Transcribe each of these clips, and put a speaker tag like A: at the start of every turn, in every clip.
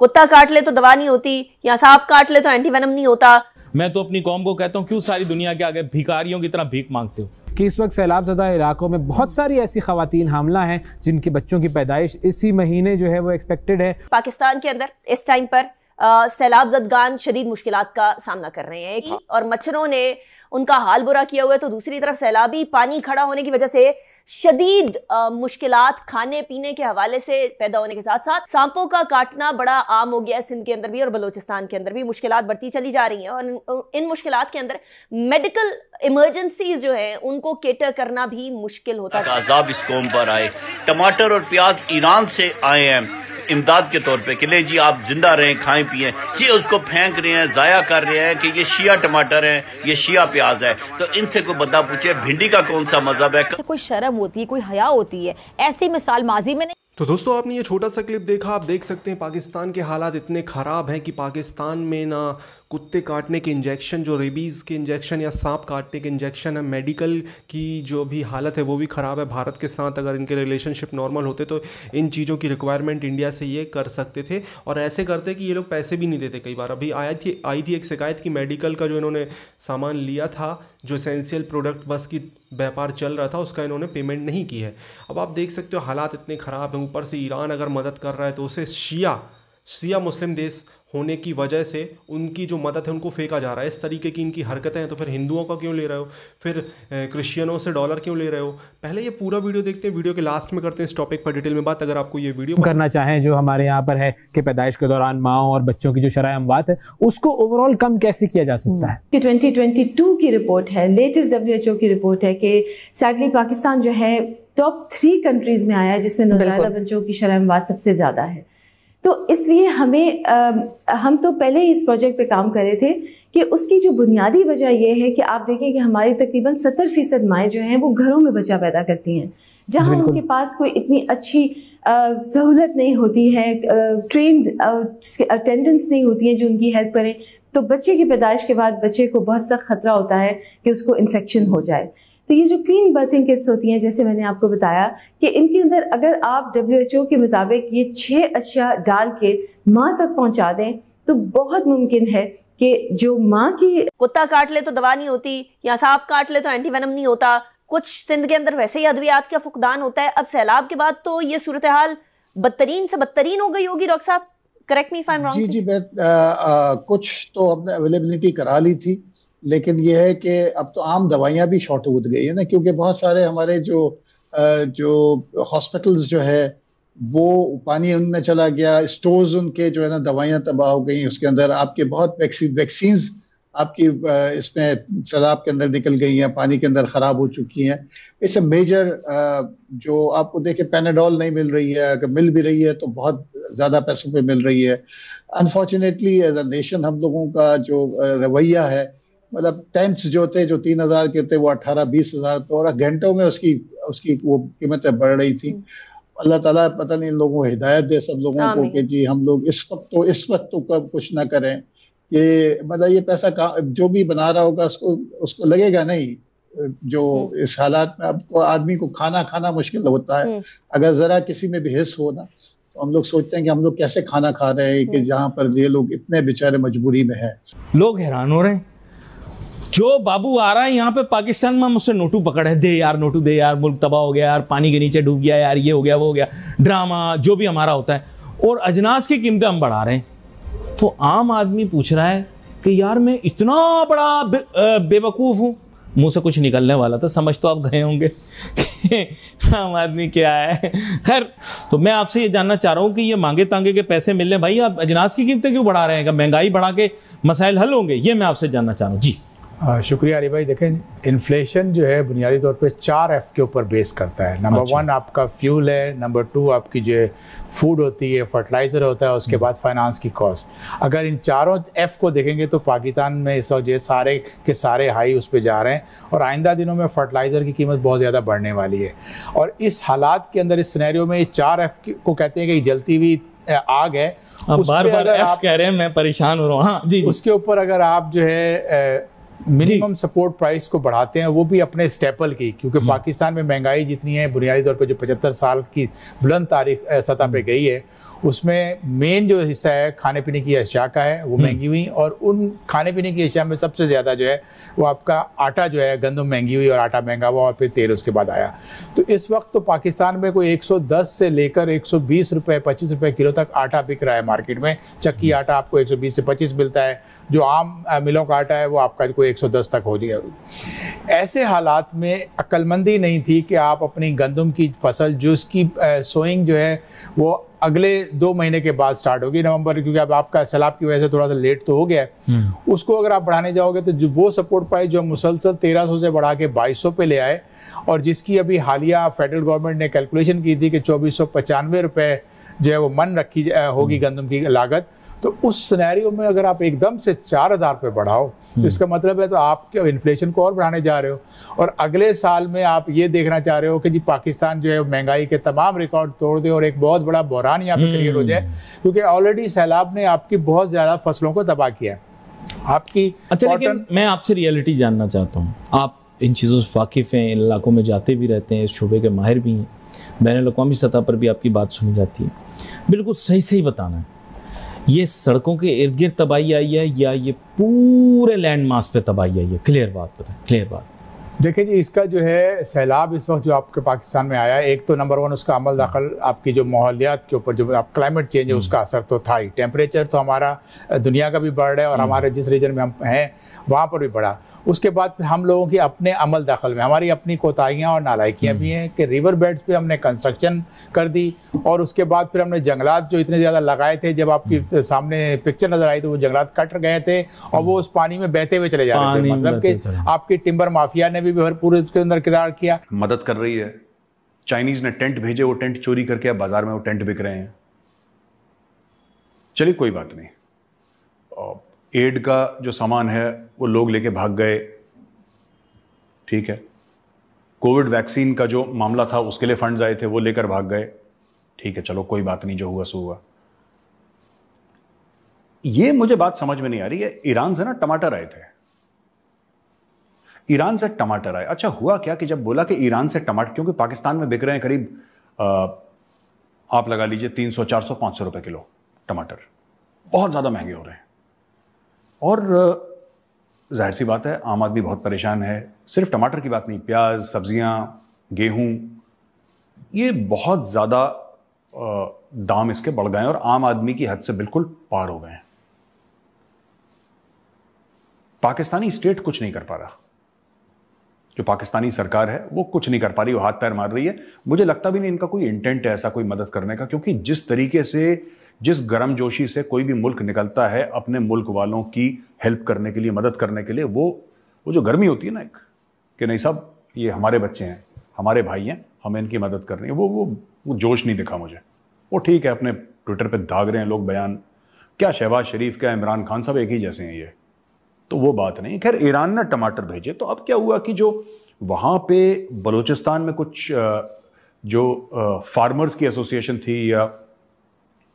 A: कुत्ता काट ले तो दवा नहीं होती या सांप काट ले तो एंटीवेनम नहीं होता
B: मैं तो अपनी कौम को कहता हूँ क्यों सारी दुनिया के आगे भिकारियों की तरह भीख मांगते हो कि इस वक्त सैलाब ज़दा इलाकों में बहुत सारी ऐसी खातन हमला हैं जिनके बच्चों की पैदाइश इसी महीने जो है वो एक्सपेक्टेड है
C: पाकिस्तान के
A: अंदर इस टाइम पर सैलाब जदगान शदीद मुश्किल का सामना कर रहे हैं हाँ। और मच्छरों ने उनका हाल बुरा किया हुआ है तो दूसरी तरफ सैलाबी पानी खड़ा होने की वजह से शदीद मुश्किल खाने पीने के हवाले से पैदा होने के साथ साथ सांपों का काटना बड़ा आम हो गया है सिंध के अंदर भी और बलोचिस्तान के अंदर भी मुश्किल बढ़ती चली जा रही हैं और इन मुश्किल के अंदर मेडिकल इमरजेंसी जो है उनको केटर करना भी मुश्किल होता है
C: इस कौम पर आए टमाटर और प्याज ईरान से आए हैं इमदाद के तौर पे कि ले जी आप जिंदा रहें खाएं पिए ये उसको फेंक रहे हैं ज़ाया कर रहे हैं कि ये शिया टमाटर है ये शिया प्याज है तो इनसे कोई बंदा पूछे भिंडी का कौन सा मजहब है कोई शर्म होती है कोई
B: हया होती है ऐसी मिसाल माजी में नहीं
A: तो दोस्तों आपने ये छोटा सा क्लिप देखा आप देख सकते हैं पाकिस्तान के हालात इतने ख़राब हैं कि पाकिस्तान में ना कुत्ते काटने के इंजेक्शन जो रेबीज़ के इंजेक्शन या सांप काटने के इंजेक्शन है मेडिकल की जो भी हालत है वो भी ख़राब है भारत के साथ अगर इनके रिलेशनशिप नॉर्मल होते तो इन चीज़ों की रिक्वायरमेंट इंडिया से ये कर सकते थे और ऐसे करते कि ये लोग पैसे भी नहीं देते कई बार अभी आया थी आई थी एक शिकायत कि मेडिकल का जो इन्होंने सामान लिया था जो इसेंशियल प्रोडक्ट बस की व्यापार चल रहा था उसका इन्होंने पेमेंट नहीं की है अब आप देख सकते हो हालात इतने ख़राब हैं ऊपर से ईरान अगर मदद कर रहा है तो उसे शिया शिया मुस्लिम देश होने की वजह से उनकी जो मदद है उनको फेंका जा रहा है इस तरीके की इनकी हरकतें हैं तो फिर हिंदुओं का क्यों ले रहे हो फिर क्रिश्चियनों से डॉलर क्यों ले रहे हो पहले ये पूरा वीडियो देखते हैं वीडियो के लास्ट में करते हैं इस टॉपिक पर डिटेल में बात अगर आपको ये वीडियो करना
B: चाहें जो हमारे यहाँ पर है कि पैदाइश के दौरान माओ और बच्चों की जो शराय अमवात है उसको ओवरऑल कम कैसे किया जा सकता है कि ट्वेंटी की रिपोर्ट है लेटेस्ट डब्ल्यू की रिपोर्ट है कि सैडली पाकिस्तान जो है टॉप थ्री कंट्रीज में आया है जिसमें नौजायदा बच्चों की शराब सबसे ज्यादा है तो इसलिए हमें आ, हम तो पहले ही इस प्रोजेक्ट पे काम कर रहे थे कि उसकी जो बुनियादी वजह यह है कि आप देखें कि हमारी तकरीबन सत्तर फीसद माएँ जो हैं वो घरों में बच्चा पैदा करती हैं जहाँ उनके पास कोई इतनी अच्छी सहूलत नहीं होती है ट्रेंड अटेंडेंस नहीं होती है जो उनकी हेल्प करें तो बच्चे की पैदाइश के बाद बच्चे को बहुत सख्त खतरा होता है कि उसको इन्फेक्शन हो जाए तो ये जो क्लीन बर्थिंग किट्स होती हैं जैसे मैंने आपको बताया कि इनके अंदर अगर आप डब्ल्यू के मुताबिक ये छः अशिया डाल के
C: माँ तक
A: पहुँचा दें तो बहुत मुमकिन है कि जो माँ की कुत्ता काट ले तो दवा नहीं होती या सांप काट ले तो एंटीवेनम नहीं होता कुछ सिंध के अंदर वैसे ही अद्वियात का फुकदान होता है अब सैलाब के बाद तो ये सूरत हाल बदतरीन से बदतरीन हो गई होगी डॉक्टर साहब करेक्ट मी फाइम रॉन्ग जी जी
D: मैं आ, आ, कुछ तो हमने अवेलेबिलिटी करा ली थी लेकिन यह है कि अब तो आम दवाइयाँ भी शॉर्ट हो गई है ना क्योंकि बहुत सारे हमारे जो जो हॉस्पिटल्स जो है वो पानी उनमें चला गया स्टोर्स उनके जो है ना दवाइयाँ तबाह हो गई उसके अंदर आपके बहुत वैक्सीन वैक्सीन आपकी इसमें सैलाब के अंदर निकल गई हैं पानी के अंदर ख़राब हो चुकी हैं इट्स अ मेजर जो आपको देखे पेनाडॉल नहीं मिल रही है अगर मिल भी रही है तो बहुत ज़्यादा पैसों पे मिल रही है अनफॉर्चुनेटली एज अ नेशन हम लोगों का जो रवैया है मतलब टेंट्स जो थे जो तीन हजार के थे वो अट्ठारह बीस हजार और घंटों में उसकी उसकी वो कीमतें बढ़ रही थी हम्म। अल्लाह ताला पता नहीं लोगों को हिदायत दे सब लोगों को कि जी हम लोग इस वक्त तो इस वक्त तो कब कुछ ना करें ये मतलब ये पैसा का जो भी बना रहा होगा उसको उसको लगेगा नहीं जो हम्म। इस हालात में आपको आदमी को खाना खाना मुश्किल होता है हम्म। अगर ज़रा किसी में भी हिस्स हो ना तो हम लोग सोचते हैं कि हम लोग कैसे खाना खा रहे हैं कि जहाँ पर ये लोग इतने बेचारे मजबूरी में हैं लोग हैरान हो रहे हैं
B: जो बाबू आ रहा है यहाँ पे पाकिस्तान में हम उससे नोटू है दे यार नोटू दे यार मुल्क तबाह हो गया यार पानी के नीचे डूब गया यार ये हो गया वो हो गया ड्रामा जो भी हमारा होता है और अजनास की कीमतें हम बढ़ा रहे हैं तो आम आदमी पूछ रहा है कि यार मैं इतना बड़ा बे, बेवकूफ़ हूँ मुंह से कुछ निकलने वाला था समझ तो आप गए होंगे आम आदमी क्या है खैर तो मैं आपसे ये जानना चाह रहा हूँ कि ये मांगे तांगे के पैसे मिलने भाई आप अजनास की कीमतें क्यों बढ़ा रहे हैं महंगाई बढ़ा के मसाइल हल होंगे ये मैं आपसे जानना चाह रहा हूँ जी
E: हाँ, शुक्रिया अली भाई देखें इन्फ्लेशन जो है बुनियादी तौर पे चार एफ के ऊपर बेस करता है नंबर अच्छा। वन आपका फ्यूल है नंबर टू आपकी जो है फूड होती है फर्टिलाइज़र होता है उसके हम्म। बाद फाइनेंस की कॉस्ट अगर इन चारों एफ को देखेंगे तो पाकिस्तान में इस वक्त जो है सारे के सारे हाई उस पर जा रहे हैं और आइंदा दिनों में फर्टिलाइज़र की कीमत बहुत ज़्यादा बढ़ने वाली है और इस हालात के अंदर इस सिनेरियो में ये चार एफ को कहते हैं कि जलती हुई आग है बार बार एफ कह रहे हैं मैं परेशान हो रहा हूँ हाँ जी, जी उसके ऊपर अगर आप जो है मिनिमम सपोर्ट प्राइस को बढ़ाते हैं वो भी अपने स्टेपल की क्योंकि हम्म। पाकिस्तान में महंगाई जितनी है बुनियादी तौर पर जो पचहत्तर साल की बुलंद तारीख सतह पे हम्म। गई है उसमें मेन जो हिस्सा है खाने पीने की अशिया का है वो हम्म। महंगी हुई और उन खाने पीने की अशिया में सबसे ज़्यादा जो है वो आपका आटा जो है गंदम महंगी हुई और आटा महंगा हुआ और फिर तेल उसके बाद आया तो इस वक्त तो पाकिस्तान में कोई 110 से लेकर 120 रुपए 25 रुपए किलो तक आटा बिक रहा है मार्केट में चक्की आटा आपको 120 से 25 मिलता है जो आम मिलों का आटा है वो आपका कोई दस तक हो जाए ऐसे हालात में अक्लमंदी नहीं थी कि आप अपनी गंदम की फसल जो उसकी सोइंग जो है वो अगले दो महीने के बाद स्टार्ट होगी नवंबर क्योंकि अब आपका सैलाब की वजह से थोड़ा सा लेट तो हो गया है हम्म। उसको अगर आप बढ़ाने जाओगे तो जो वो सपोर्ट प्राइस जो मुसलसल तेरह सौ से बढ़ा के बाईस सौ पे ले आए और जिसकी अभी हालिया फेडरल गवर्नमेंट ने कैलकुलेशन की थी कि चौबीस सौ पचानवे रुपये जो है वो मन रखी होगी हम्म। गंदम की लागत तो उस सिनेरियो में अगर आप एकदम से चार हज़ार पे बढ़ाओ तो हम्म। इसका मतलब है तो आप क्या इन्फ्लेशन को और बढ़ाने जा रहे हो और अगले साल में आप ये देखना चाह रहे हो कि जी पाकिस्तान जो है महंगाई के तमाम रिकॉर्ड तोड़ दे और एक बहुत बड़ा बहरान यहाँ पे क्रिएट हम्म। हो जाए क्योंकि ऑलरेडी सैलाब ने आपकी बहुत ज़्यादा फसलों को तबाह किया आपकी अच्छा लेकिन
B: मैं आपसे रियलिटी जानना चाहता हूँ आप इन चीज़ों से वाकिफ़ हैं इन इलाकों में जाते भी रहते हैं इस शोबे के माहिर भी हैं बैन अवी सतह पर भी आपकी बात सुनी जाती है बिल्कुल सही सही बताना है ये सड़कों के इर्द गिर्द तबाही आई है या ये पूरे लैंड मास पर तबाही आई है क्लियर बात पता है क्लियर बात
E: देखिए जी इसका जो है सैलाब इस वक्त जो आपके पाकिस्तान में आया एक तो नंबर वन उसका अमल दाखिल आपकी जो माहौलियात के ऊपर जो आप क्लाइमेट चेंज है हम्म। उसका असर तो था ही टेम्परेचर तो हमारा दुनिया का भी बढ़ रहा है और हम्म। हमारे जिस रीजन में हम हैं वहाँ पर भी बढ़ा उसके बाद फिर हम लोगों की अपने अमल दखल में हमारी अपनी कोताहियाँ और नालाइकियाँ भी हैं कि रिवर बेड्स पे हमने कंस्ट्रक्शन कर दी और उसके बाद फिर हमने जंगलात जो इतने ज़्यादा लगाए थे जब आपकी हम्म। सामने पिक्चर नज़र आई तो वो जंगलात कट गए थे और वो हम्म। उस पानी में बहते हुए चले जा रहे थे मतलब कि आपकी टिम्बर माफिया ने भी भरपूर उसके अंदर किरार किया
C: मदद कर रही है चाइनीज ने टेंट भेजे वो टेंट चोरी करके अब बाजार में वो टेंट बिक रहे हैं चलिए कोई बात नहीं एड का जो सामान है वो लोग लेके भाग गए ठीक है कोविड वैक्सीन का जो मामला था उसके लिए फंड आए थे वो लेकर भाग गए ठीक है चलो कोई बात नहीं जो हुआ सो हुआ ये मुझे बात समझ में नहीं आ रही है ईरान से ना टमाटर आए थे ईरान से टमाटर आए अच्छा हुआ क्या कि जब बोला कि ईरान से टमाटर क्योंकि पाकिस्तान में बिक रहे हैं करीब आप लगा लीजिए 300, 400, 500 रुपए किलो टमाटर बहुत ज्यादा महंगे हो रहे हैं और जाहिर सी बात है आम आदमी बहुत परेशान है सिर्फ टमाटर की बात नहीं प्याज सब्जियां गेहूं ये बहुत ज़्यादा दाम इसके बढ़ गए हैं और आम आदमी की हद से बिल्कुल पार हो गए हैं पाकिस्तानी स्टेट कुछ नहीं कर पा रहा जो पाकिस्तानी सरकार है वो कुछ नहीं कर पा रही वो हाथ पैर मार रही है मुझे लगता भी नहीं इनका कोई इंटेंट है ऐसा कोई मदद करने का क्योंकि जिस तरीके से जिस गर्म जोशी से कोई भी मुल्क निकलता है अपने मुल्क वालों की हेल्प करने के लिए मदद करने के लिए वो वो जो गर्मी होती है ना एक कि नहीं सब ये हमारे बच्चे हैं हमारे भाई हैं हमें इनकी मदद करनी है वो वो वो जोश नहीं दिखा मुझे वो ठीक है अपने ट्विटर पर दाग रहे हैं लोग बयान क्या शहबाज शरीफ क्या इमरान खान सब एक ही जैसे हैं ये तो वो बात नहीं खैर ईरान ने टमाटर भेजे तो अब क्या हुआ कि जो वहाँ पे बलूचिस्तान में कुछ जो फार्मर्स की एसोसिएशन थी या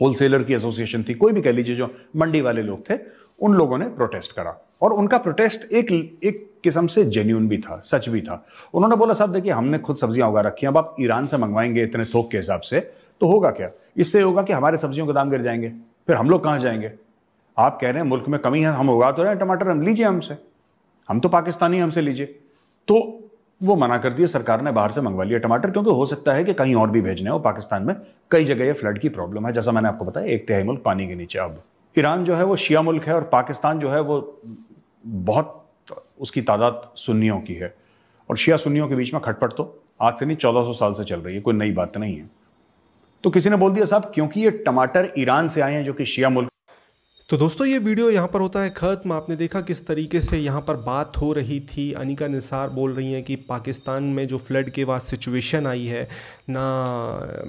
C: होलसेलर की एसोसिएशन थी कोई भी कह लीजिए जो मंडी वाले लोग थे उन लोगों ने प्रोटेस्ट करा और उनका प्रोटेस्ट एक एक किस्म से जेन्यून भी था सच भी था उन्होंने बोला साहब देखिए हमने खुद सब्जियां उगा रखी हैं अब आप ईरान से मंगवाएंगे इतने थोक के हिसाब से तो होगा क्या इससे होगा कि हमारे सब्जियों के दाम गिर जाएंगे फिर हम लोग कहाँ जाएंगे आप कह रहे हैं मुल्क में कमी है हम उगा तो रहे हैं टमाटर हम लीजिए हमसे हम तो पाकिस्तानी हमसे लीजिए तो वो मना कर दिया सरकार ने बाहर से मंगवा लिया टमाटर क्योंकि हो सकता है कि कहीं और भी भेजने हो पाकिस्तान में कई जगह ये फ्लड की प्रॉब्लम है जैसा मैंने आपको बताया एक तिहाई मुल्क पानी के नीचे अब ईरान जो है वो शिया मुल्क है और पाकिस्तान जो है वो बहुत उसकी तादाद सुन्नियों की है और शिया सुन्नियों के बीच में खटपट तो आज से नहीं चौदह साल से चल रही है कोई नई बात नहीं है तो किसी ने बोल दिया साहब क्योंकि ये टमाटर ईरान से आए हैं जो कि शिया मुल्क तो दोस्तों ये वीडियो यहाँ पर होता है ख़त्म आपने देखा किस तरीके से यहाँ पर बात हो
A: रही थी अनिका निसार बोल रही हैं कि पाकिस्तान में जो फ्लड के बाद सिचुएशन आई है ना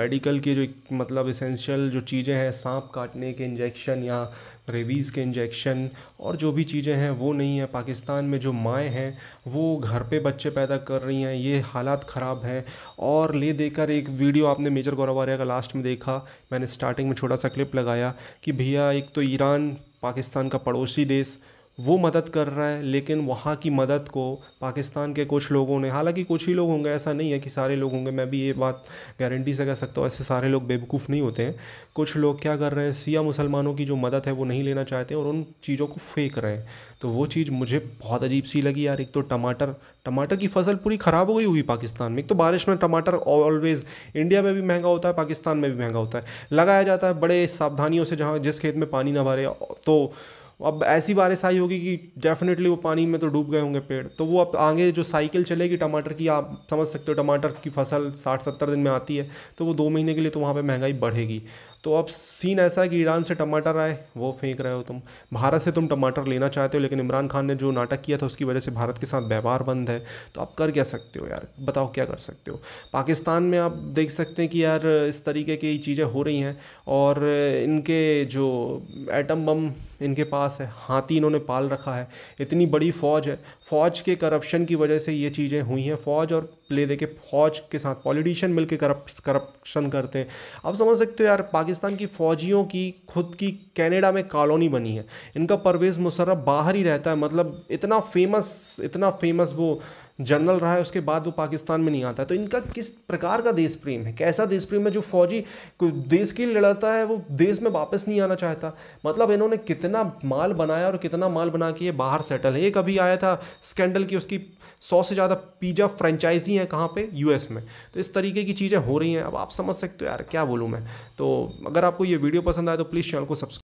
A: मेडिकल के जो मतलब इसेंशियल जो चीज़ें हैं सांप काटने के इंजेक्शन या रेबीज़ के इंजेक्शन और जो भी चीज़ें हैं वो नहीं है पाकिस्तान में जो माएँ हैं वो घर पे बच्चे पैदा कर रही हैं ये हालात ख़राब हैं और ले देकर एक वीडियो आपने मेजर गौरवारिया का लास्ट में देखा मैंने स्टार्टिंग में छोटा सा क्लिप लगाया कि भैया एक तो ईरान पाकिस्तान का पड़ोसी देश वो मदद कर रहा है लेकिन वहाँ की मदद को पाकिस्तान के कुछ लोगों ने हालांकि कुछ ही लोग होंगे ऐसा नहीं है कि सारे लोग होंगे मैं भी ये बात गारंटी से कह सकता हूँ ऐसे सारे लोग बेवकूफ़ नहीं होते हैं कुछ लोग क्या कर रहे हैं सिया मुसलमानों की जो मदद है वो नहीं लेना चाहते और उन चीज़ों को फेंक रहे हैं तो वो चीज़ मुझे बहुत अजीब सी लगी यार एक तो टमाटर टमाटर की फसल पूरी ख़राब हो गई हुई पाकिस्तान में एक तो बारिश में टमाटर ऑलवेज़ इंडिया में भी महंगा होता है पाकिस्तान में भी महंगा होता है लगाया जाता है बड़े सावधानियों से जहाँ जिस खेत में पानी ना भरे तो अब ऐसी बारिश आई होगी कि डेफिनेटली वो पानी में तो डूब गए होंगे पेड़ तो वो अब आगे जो साइकिल चलेगी टमाटर की आप समझ सकते हो टमाटर की फसल साठ सत्तर दिन में आती है तो वो दो महीने के लिए तो वहाँ पर महंगाई बढ़ेगी तो अब सीन ऐसा है कि ईरान से टमाटर आए वो फेंक रहे हो तुम भारत से तुम टमाटर लेना चाहते हो लेकिन इमरान खान ने जो नाटक किया था उसकी वजह से भारत के साथ व्यवहार बंद है तो आप कर क्या सकते हो यार बताओ क्या कर सकते हो पाकिस्तान में आप देख सकते हैं कि यार इस तरीके की चीज़ें हो रही हैं और इनके जो एटम बम इनके पास है हाथी इन्होंने पाल रखा है इतनी बड़ी फ़ौज है फ़ौज के करप्शन की वजह से ये चीज़ें हुई हैं फ़ौज और ले दे के फ़ौज के साथ पॉलिटिशियन मिलके करप्ट करप्शन करते हैं आप समझ सकते हो यार पाकिस्तान पाकिस्तान की फ़ौजियों की खुद की कनाडा में कॉलोनी बनी है इनका परवेज़ मुशर्रफ बाहर ही रहता है मतलब इतना फेमस इतना फेमस वो जनरल रहा है उसके बाद वो पाकिस्तान में नहीं आता है तो इनका किस प्रकार का देश प्रेम है कैसा देश प्रेम है जो फौजी देश के लिए लड़ता है वो देश में वापस नहीं आना चाहता मतलब इन्होंने कितना माल बनाया और कितना माल बना के ये बाहर सेटल है एक अभी आया था स्कैंडल की उसकी सौ से ज़्यादा पिज़्ज़ा फ्रेंचाइजी हैं कहाँ पर यू में तो इस तरीके की चीज़ें हो रही हैं अब आप समझ सकते हो यार क्या बोलूँ मैं तो अगर आपको ये वीडियो पसंद आए तो प्लीज़ चैनल को सब्सक्राइब